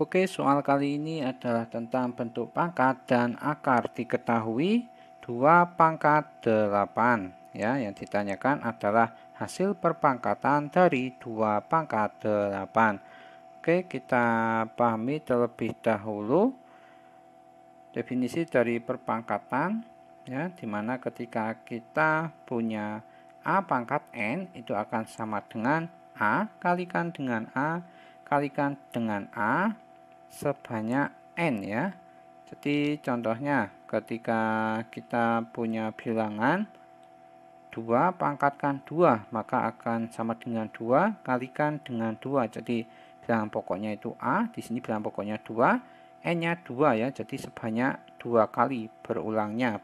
Oke, soal kali ini adalah tentang bentuk pangkat dan akar diketahui 2 pangkat 8. Ya, yang ditanyakan adalah hasil perpangkatan dari 2 pangkat 8. Oke, kita pahami terlebih dahulu definisi dari perpangkatan ya, dimana ketika kita punya A pangkat N itu akan sama dengan A kalikan dengan A kalikan dengan A sebanyak n ya. Jadi contohnya ketika kita punya bilangan 2 pangkatkan 2 maka akan sama dengan 2 kalikan dengan 2. Jadi bilangan pokoknya itu A, di sini bilangan pokoknya 2, N-nya 2 ya. Jadi sebanyak 2 kali berulangnya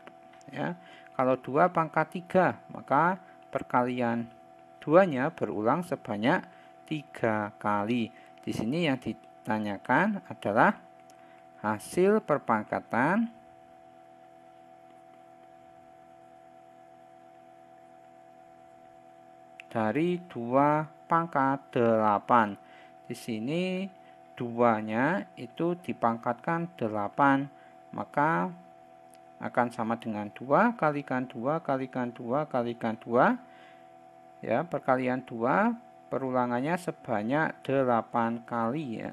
ya. Kalau 2 pangkat 3 maka perkalian duanya berulang sebanyak 3 kali. Di sini yang di tanyakan adalah hasil perpangkatan dari dua pangkat 8. Di sini duanya itu dipangkatkan 8, maka akan sama dengan 2 kalikan 2 kalikan 2 kalikan 2 ya perkalian 2 perulangannya sebanyak 8 kali ya.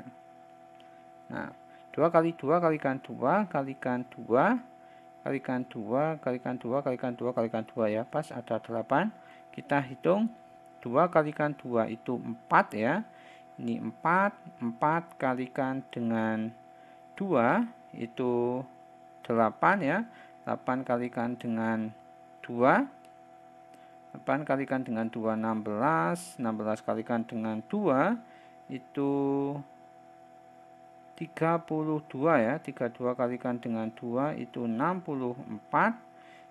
Nah, 2 kali 2 kalikan 2 kalikan 2 kalikan 2 kalikan 2 kalikan 2 kalikan 2 ya. Pas ada 8. Kita hitung 2 kalikan 2 itu 4 ya. Ini 4, 4 kalikan dengan 2 itu 8 ya. 8 kalikan dengan 2 8 kalikan dengan 2 16 16 kalikan dengan 2 itu 32 ya 32 kalikan dengan 2 itu 64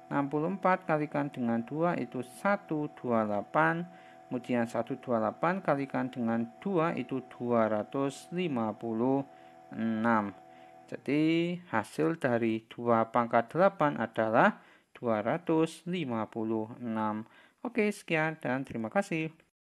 64 kalikan dengan 2 itu 128 kemudian 128 kalikan dengan 2 itu 256 jadi hasil dari 2 pangkat 8 adalah 256 Oke sekian dan terima kasih